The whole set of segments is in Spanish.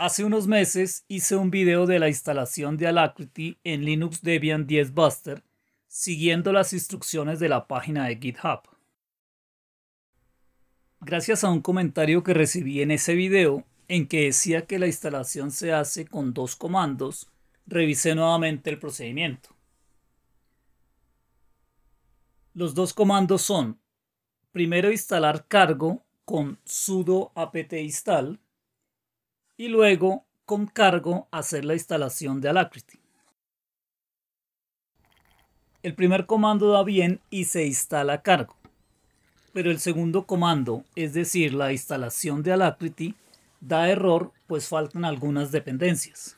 Hace unos meses hice un video de la instalación de Alacrity en Linux Debian 10 Buster siguiendo las instrucciones de la página de GitHub. Gracias a un comentario que recibí en ese video en que decía que la instalación se hace con dos comandos, revisé nuevamente el procedimiento. Los dos comandos son primero instalar cargo con sudo apt install y luego con cargo hacer la instalación de Alacrity. El primer comando da bien y se instala cargo, pero el segundo comando, es decir, la instalación de Alacrity, da error pues faltan algunas dependencias.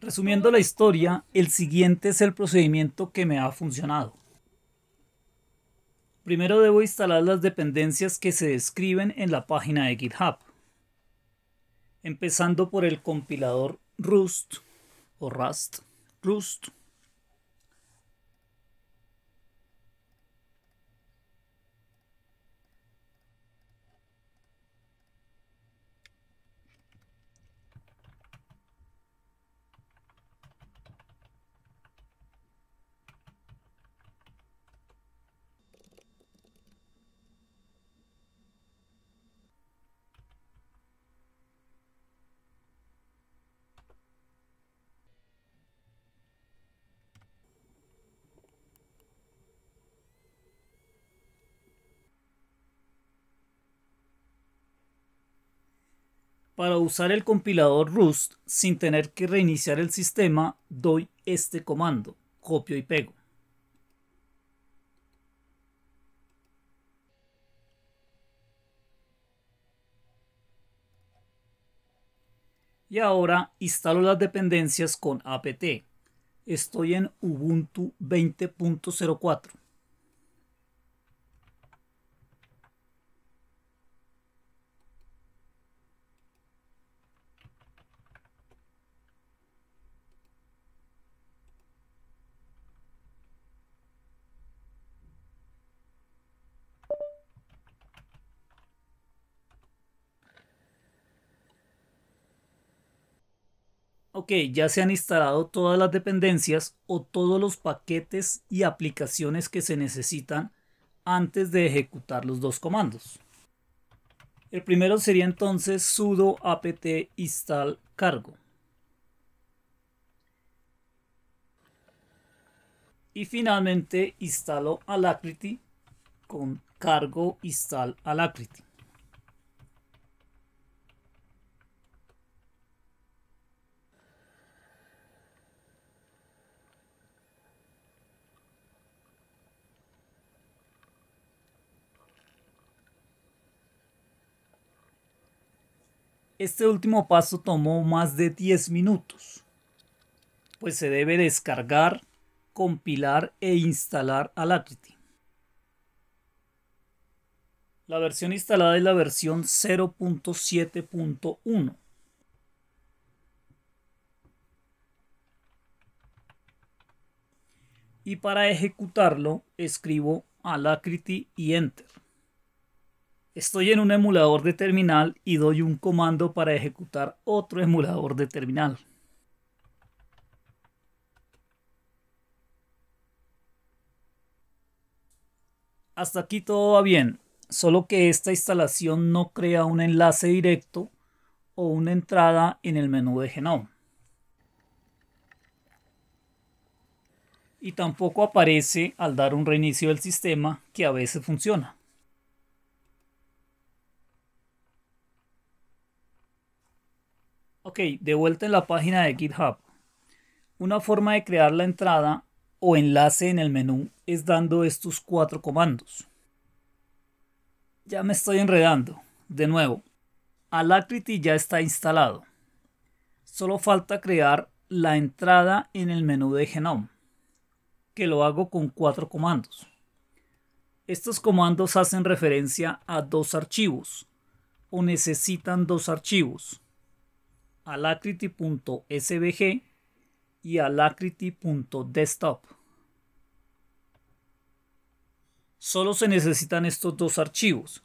Resumiendo la historia, el siguiente es el procedimiento que me ha funcionado. Primero debo instalar las dependencias que se describen en la página de GitHub, empezando por el compilador Rust o Rust, Rust Para usar el compilador Rust sin tener que reiniciar el sistema, doy este comando, copio y pego. Y ahora instalo las dependencias con apt. Estoy en Ubuntu 20.04. ok, ya se han instalado todas las dependencias o todos los paquetes y aplicaciones que se necesitan antes de ejecutar los dos comandos. El primero sería entonces sudo apt install cargo. Y finalmente instalo Alacrity con cargo install Alacrity. Este último paso tomó más de 10 minutos, pues se debe descargar, compilar e instalar Alacrity. La versión instalada es la versión 0.7.1. Y para ejecutarlo escribo Alacrity y Enter. Estoy en un emulador de terminal y doy un comando para ejecutar otro emulador de terminal. Hasta aquí todo va bien, solo que esta instalación no crea un enlace directo o una entrada en el menú de Genome. Y tampoco aparece al dar un reinicio del sistema que a veces funciona. Ok, de vuelta en la página de GitHub. Una forma de crear la entrada o enlace en el menú es dando estos cuatro comandos. Ya me estoy enredando. De nuevo, Alacrity ya está instalado. Solo falta crear la entrada en el menú de Genome, que lo hago con cuatro comandos. Estos comandos hacen referencia a dos archivos o necesitan dos archivos alacrity.svg y alacrity.desktop. Solo se necesitan estos dos archivos,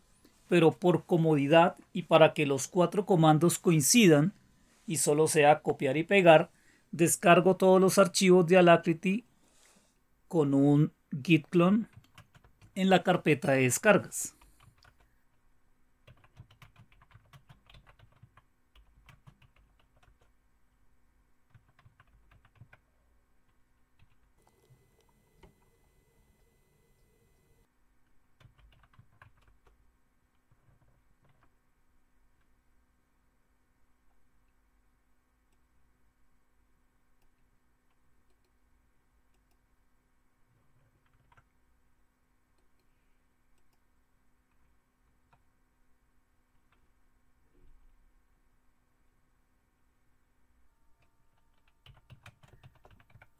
pero por comodidad y para que los cuatro comandos coincidan y solo sea copiar y pegar, descargo todos los archivos de Alacrity con un git clone en la carpeta de descargas.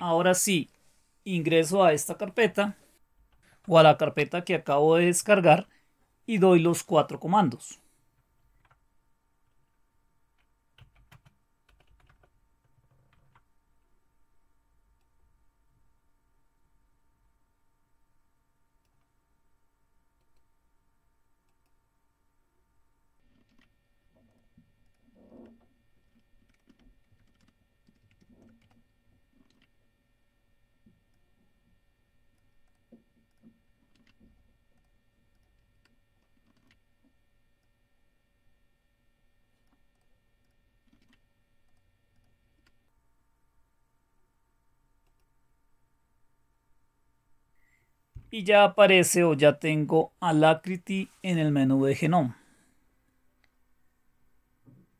Ahora sí, ingreso a esta carpeta o a la carpeta que acabo de descargar y doy los cuatro comandos. y ya aparece o ya tengo Alacrity en el menú de Genome.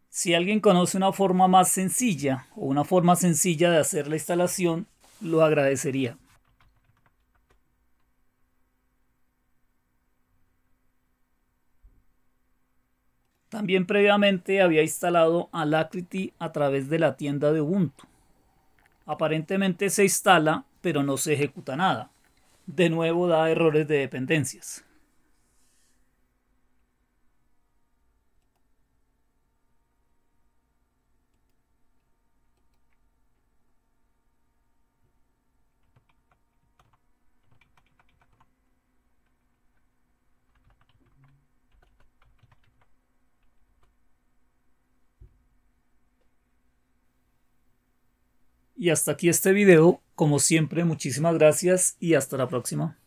Si alguien conoce una forma más sencilla o una forma sencilla de hacer la instalación, lo agradecería. También previamente había instalado Alacrity a través de la tienda de Ubuntu. Aparentemente se instala, pero no se ejecuta nada de nuevo da errores de dependencias. Y hasta aquí este video. Como siempre, muchísimas gracias y hasta la próxima.